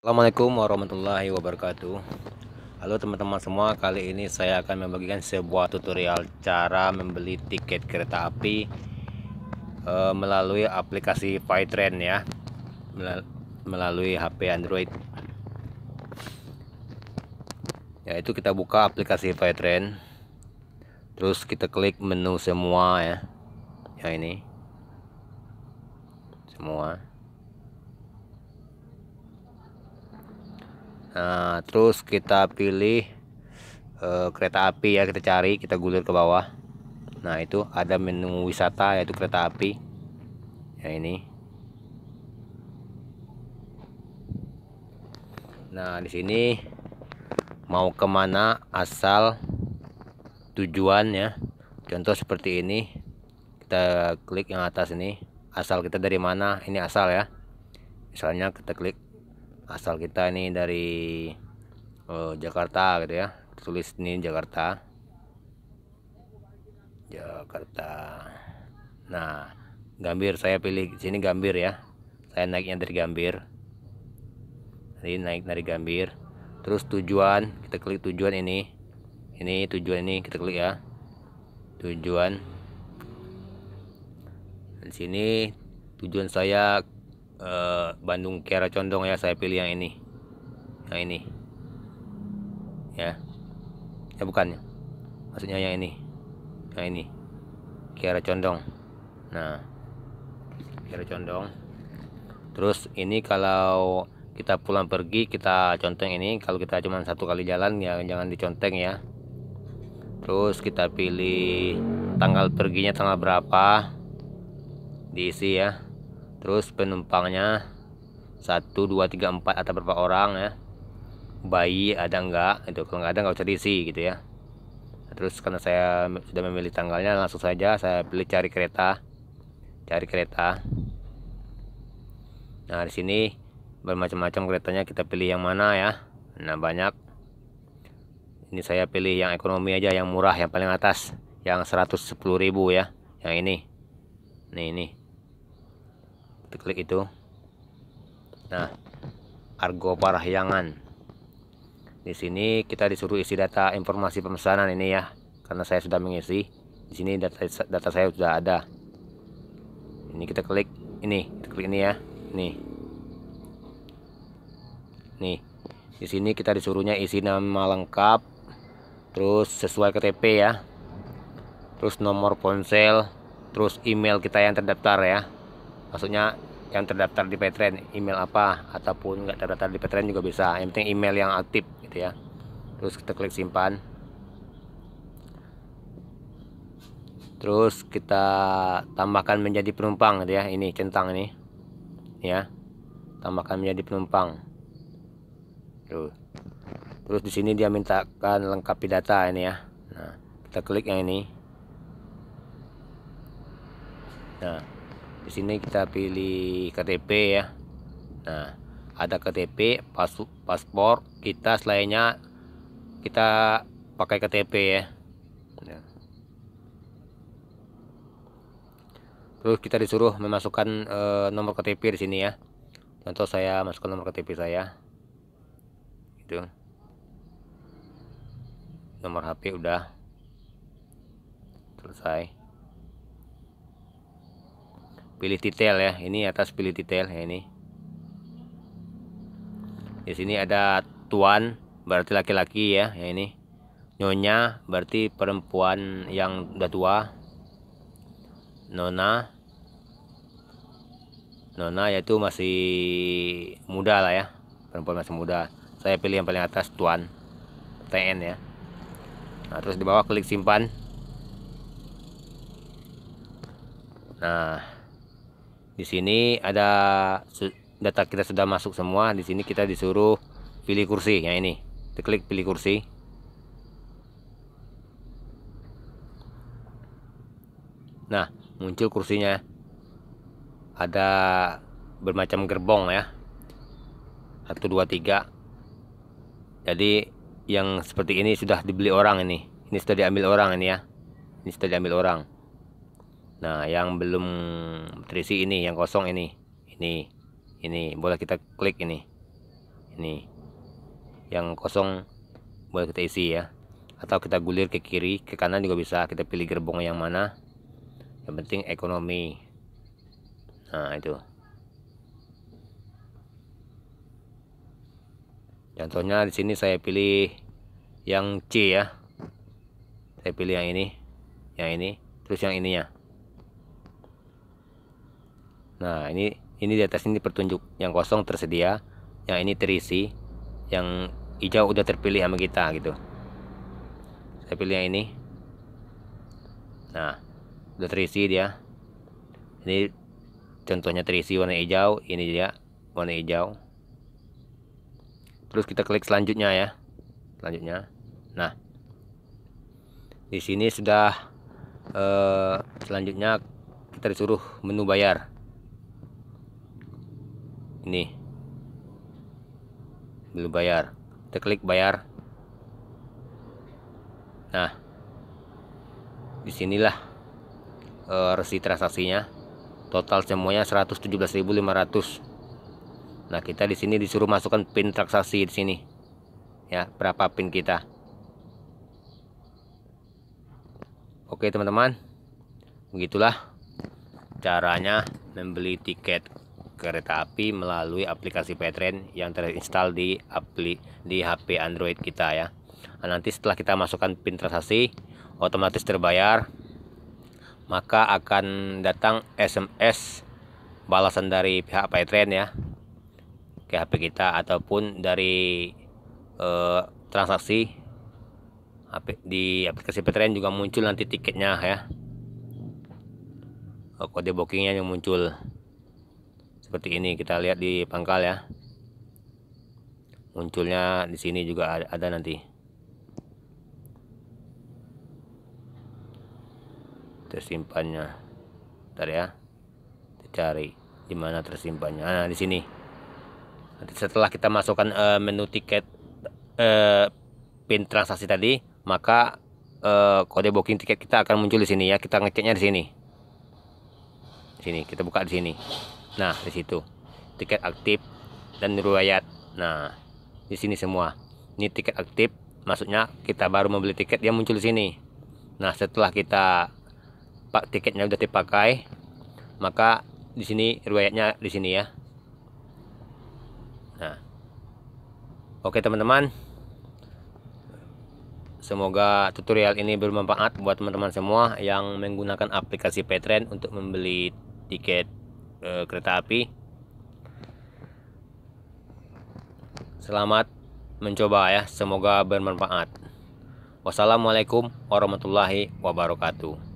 Assalamualaikum warahmatullahi wabarakatuh Halo teman-teman semua kali ini saya akan membagikan sebuah tutorial cara membeli tiket kereta api e, melalui aplikasi Firetrain ya melalui HP Android yaitu kita buka aplikasi Firetrain terus kita klik menu semua ya yang ini semua nah terus kita pilih e, kereta api ya kita cari kita gulir ke bawah nah itu ada menu wisata yaitu kereta api ya ini nah di sini mau kemana asal tujuan ya contoh seperti ini kita klik yang atas ini asal kita dari mana ini asal ya misalnya kita klik asal kita ini dari oh, Jakarta gitu ya tulis ini Jakarta Jakarta nah Gambir saya pilih sini Gambir ya saya naiknya dari Gambir ini naik dari Gambir terus tujuan kita klik tujuan ini ini tujuan ini kita klik ya tujuan di sini tujuan saya Eh, Bandung Kiara Condong ya saya pilih yang ini yang ini ya ya bukan maksudnya yang ini yang ini Kiara Condong nah Kiara Condong terus ini kalau kita pulang pergi kita conteng ini kalau kita cuma satu kali jalan ya jangan diconteng ya terus kita pilih tanggal perginya tanggal berapa diisi ya terus penumpangnya satu dua tiga empat atau berapa orang ya bayi ada enggak itu kalau enggak ada enggak usah diisi gitu ya terus karena saya sudah memilih tanggalnya langsung saja saya pilih cari kereta cari kereta nah di sini bermacam-macam keretanya kita pilih yang mana ya nah banyak ini saya pilih yang ekonomi aja yang murah yang paling atas yang 110.000 ya yang ini nih ini klik itu nah argo parahyangan di sini kita disuruh isi data informasi pemesanan ini ya karena saya sudah mengisi di sini data data saya sudah ada ini kita klik ini kita klik ini ya nih nih di sini kita disuruhnya isi nama lengkap terus sesuai KTP ya terus nomor ponsel terus email kita yang terdaftar ya maksudnya yang terdaftar di Petren email apa ataupun nggak terdaftar di Petren juga bisa yang penting email yang aktif gitu ya terus kita klik simpan terus kita tambahkan menjadi penumpang gitu ya ini centang ini ya tambahkan menjadi penumpang Tuh. terus di sini dia mintakan lengkapi data ini ya nah kita klik yang ini nah di sini kita pilih KTP ya nah ada KTP pas paspor kita selainnya kita pakai KTP ya. ya terus kita disuruh memasukkan e, nomor KTP di sini ya contoh saya masukkan nomor KTP saya itu, nomor HP udah selesai pilih detail ya ini atas pilih detail ya ini di sini ada tuan berarti laki-laki ya ya ini nyonya berarti perempuan yang udah tua nona nona yaitu masih muda lah ya perempuan masih muda saya pilih yang paling atas tuan TN ya nah terus di bawah klik simpan nah di sini ada data kita sudah masuk semua di sini kita disuruh pilih kursi yang ini klik pilih kursi nah muncul kursinya ada bermacam gerbong ya 1 2 3 jadi yang seperti ini sudah dibeli orang ini ini sudah diambil orang ini ya ini sudah diambil orang Nah, yang belum terisi ini, yang kosong ini. Ini. Ini boleh kita klik ini. Ini. Yang kosong boleh kita isi ya. Atau kita gulir ke kiri, ke kanan juga bisa. Kita pilih gerbong yang mana. Yang penting ekonomi. Nah, itu. Contohnya di sini saya pilih yang C ya. Saya pilih yang ini, yang ini, terus yang ininya nah ini ini di atas ini pertunjuk yang kosong tersedia yang ini terisi yang hijau udah terpilih sama kita gitu saya pilih yang ini nah udah terisi dia ini contohnya terisi warna hijau ini dia warna hijau terus kita klik selanjutnya ya selanjutnya nah di sini sudah eh, selanjutnya kita disuruh menu bayar nih belum bayar kita klik bayar nah disinilah e, eh, resi transaksinya total semuanya 117.500 nah kita di sini disuruh masukkan pin transaksi di sini ya berapa pin kita oke teman-teman begitulah caranya membeli tiket kereta api melalui aplikasi Petren yang terinstal di apli, di HP Android kita ya. Nah, nanti setelah kita masukkan PIN transaksi otomatis terbayar maka akan datang SMS balasan dari pihak Petren ya ke HP kita ataupun dari eh, transaksi di aplikasi Petren juga muncul nanti tiketnya ya kode bookingnya yang muncul seperti ini kita lihat di pangkal ya munculnya di sini juga ada, ada nanti tersimpannya tadi ya dicari cari di mana tersimpannya nah di sini nanti setelah kita masukkan uh, menu tiket uh, pin transaksi tadi maka uh, kode booking tiket kita akan muncul di sini ya kita ngeceknya di sini sini kita buka di sini Nah, di situ. Tiket aktif dan riwayat. Nah, di sini semua. Ini tiket aktif, maksudnya kita baru membeli tiket yang muncul di sini. Nah, setelah kita pak tiketnya sudah dipakai, maka di sini riwayatnya di sini ya. Nah. Oke, teman-teman. Semoga tutorial ini bermanfaat buat teman-teman semua yang menggunakan aplikasi petren untuk membeli tiket e, kereta api. Selamat mencoba ya, semoga bermanfaat. Wassalamualaikum warahmatullahi wabarakatuh.